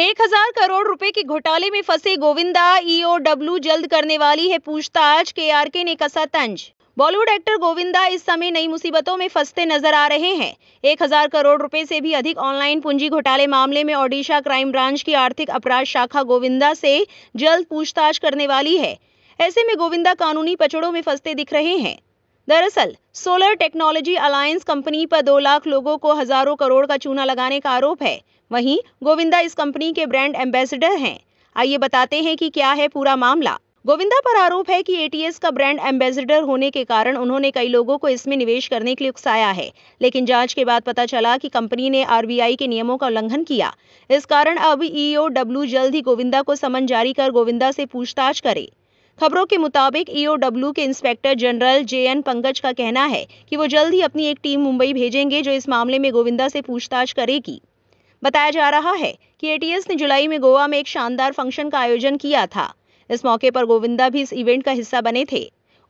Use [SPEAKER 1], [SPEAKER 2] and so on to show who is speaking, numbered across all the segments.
[SPEAKER 1] एक हजार करोड़ रुपए के घोटाले में फंसे गोविंदा ईओडब्ल्यू जल्द करने वाली है पूछताछ के आर के ने कसा तंज बॉलीवुड एक्टर गोविंदा इस समय नई मुसीबतों में फंसते नजर आ रहे हैं एक हजार करोड़ रुपए से भी अधिक ऑनलाइन पूंजी घोटाले मामले में ओडिशा क्राइम ब्रांच की आर्थिक अपराध शाखा गोविंदा से जल्द पूछताछ करने वाली है ऐसे में गोविंदा कानूनी पचड़ों में फंसते दिख रहे हैं दरअसल सोलर टेक्नोलॉजी अलायंस कंपनी पर दो लाख लोगों को हजारों करोड़ का चूना लगाने का आरोप है वहीं गोविंदा इस कंपनी के ब्रांड एम्बेसडर हैं आइए बताते हैं कि क्या है पूरा मामला गोविंदा पर आरोप है कि एटीएस का ब्रांड एम्बेसडर होने के कारण उन्होंने कई लोगों को इसमें निवेश करने के लिए उकसाया है लेकिन जांच के बाद पता चला कि कंपनी ने आरबीआई के नियमों का उल्लंघन किया इस कारण अब ईओडब्ल्यू e जल्द ही गोविंदा को समन जारी कर गोविंदा से पूछताछ करे खबरों के मुताबिक ईओडब्ल्यू e के inspector general J N Pankaj का कहना है कि वो जल्द ही अपनी एक टीम मुंबई भेजेंगे जो इस मामले में गोविंदा से पूछताछ करेगी बताया जा रहा है कि एटीएस ने जुलाई में गोवा में एक शानदार फंक्शन का आयोजन किया था इस मौके पर गोविंदा भी इस इवेंट का हिस्सा बने थे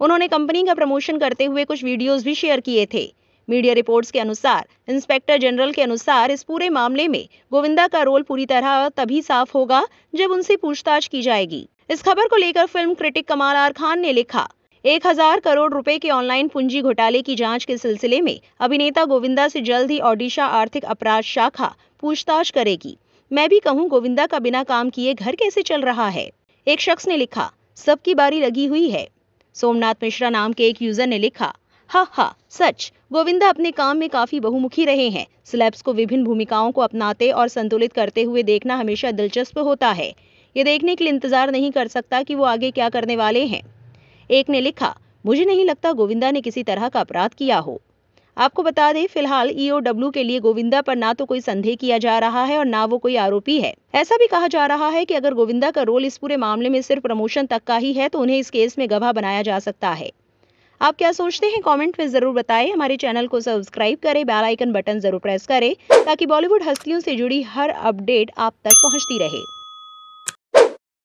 [SPEAKER 1] उन्होंने कंपनी का प्रमोशन करते हुए कुछ वीडियोज भी शेयर किए थे मीडिया रिपोर्ट्स के अनुसार इंस्पेक्टर जनरल के अनुसार इस पूरे मामले में गोविंदा का रोल पूरी तरह तभी साफ होगा जब उनसे पूछताछ की जाएगी इस खबर को लेकर film critic Kamaal R Khan ने लिखा एक हजार करोड़ रुपए के ऑनलाइन पूंजी घोटाले की जांच के सिलसिले में अभिनेता गोविंदा से जल्द ही ओडिशा आर्थिक अपराध शाखा पूछताछ करेगी मैं भी कहूँ गोविंदा का बिना काम किए घर कैसे चल रहा है एक शख्स ने लिखा सबकी बारी लगी हुई है सोमनाथ मिश्रा नाम के एक यूजर ने लिखा हा हा सच गोविंदा अपने काम में काफी बहुमुखी रहे हैं स्लैब्स को विभिन्न भूमिकाओं को अपनाते और संतुलित करते हुए देखना हमेशा दिलचस्प होता है ये देखने के लिए इंतजार नहीं कर सकता कि वो आगे क्या करने वाले हैं एक ने लिखा मुझे नहीं लगता गोविंदा ने किसी तरह का अपराध किया हो आपको बता दें फिलहाल ईओ e डब्ल्यू के लिए गोविंदा पर ना तो कोई संदेह किया जा रहा है और ना वो कोई आरोपी है ऐसा भी कहा जा रहा है कि अगर गोविंदा का रोल इस पूरे मामले में सिर्फ प्रमोशन तक का ही है तो उन्हें इस केस में गवाह बनाया जा सकता है आप क्या सोचते हैं कमेंट में जरूर बताएं हमारे चैनल को सब्सक्राइब करें बेल आइकन बटन जरूर प्रेस करें ताकि बॉलीवुड हस्तियों से जुड़ी हर अपडेट आप तक पहुंचती रहे